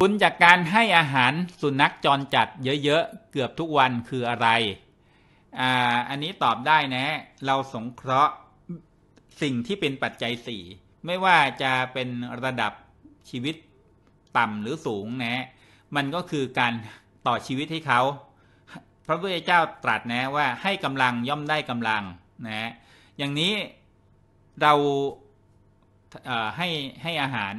บุญจากการให้อาหารสุนัขจรจัดเยอะๆเกือบทุกวันคืออะไรอ่าอันนี้ตอบได้นะ เราสงเคราะห์สิ่งที่เป็นปัจจัยสี่ ไม่ว่าจะเป็นระดับชีวิตต่ำหรือสูงนะมันก็คือการต่อชีวิตให้เขาพระพุทธเจ้าตรัสนะว่าให้กำลังย่อมได้กำลังนะอย่างนี้เราให้ให้อาหาร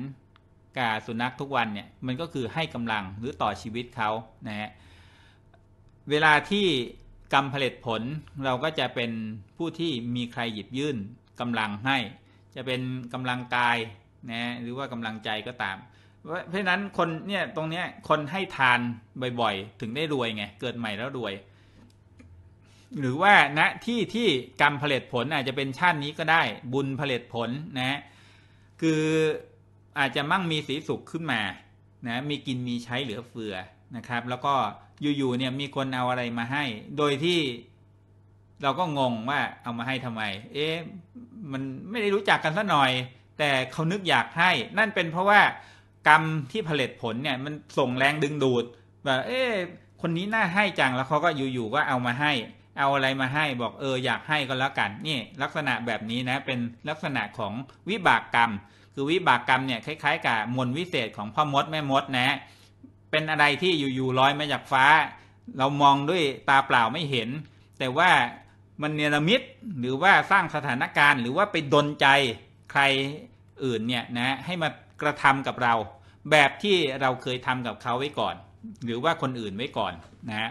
กับสุนัขทุกวันเนี่ยมันก็คือให้กำลังหรือต่อชีวิตเขานะฮะเวลาที่กำผลิตผลเราก็จะเป็นผู้ที่มีใครหยิบยื่น กำลังให้ จะเป็นกำลังกายนะหรือว่ากำลังใจก็ตาม เพราะะนั้นคนเนี่ยตรงเนี้ยคนให้ทานบ่อยๆ ถึงได้รวยไงเกิดใหม่แล้วรวย หรือว่าณนะที่ที่กรรมผลิตผลอาจจะเป็นชาตินี้ก็ได้บุญผลิตผลนะคืออาจจะมั่งมีสีสุขขึ้นมา นะ มีกินมีใช้เหลือเฟือนะครับ แล้วก็อยู่ๆเนี่ยมีคนเอาอะไรมาให้ โดยที่เราก็งงว่าเอามาให้ทำไม เอ๊ะ มันไม่ได้รู้จักกันซะหน่อย แต่เขานึกอยากให้ นั่นเป็นเพราะว่ากรรมที่ผลิตผลเนี่ยมันส่งแรงดึงดูดแบบเอ๊ะ คนนี้น่าให้จัง แล้วเขาก็อยู่ๆก็เอามาให้เอาอะไรมาให้บอกเอออยากให้ก็แล้วกันนี่ ลักษณะแบบนี้นะเป็นลักษณะของวิบากกรรม คือวิบากกรรมเนี่ยคล้าย ๆ กับมวลวิเศษของพ่อมดแม่มดนะ เป็นอะไรที่อยู่ๆลอยมาจากฟ้า เรามองด้วยตาเปล่าไม่เห็น แต่ว่ามันเนรมิตหรือว่าสร้างสถานการณ์หรือว่าไปดนใจใครอื่นเนี่ยนะ ให้มากระทำกับเรา แบบที่เราเคยทำกับเขาไว้ก่อน หรือว่าคนอื่นไว้ก่อนนะ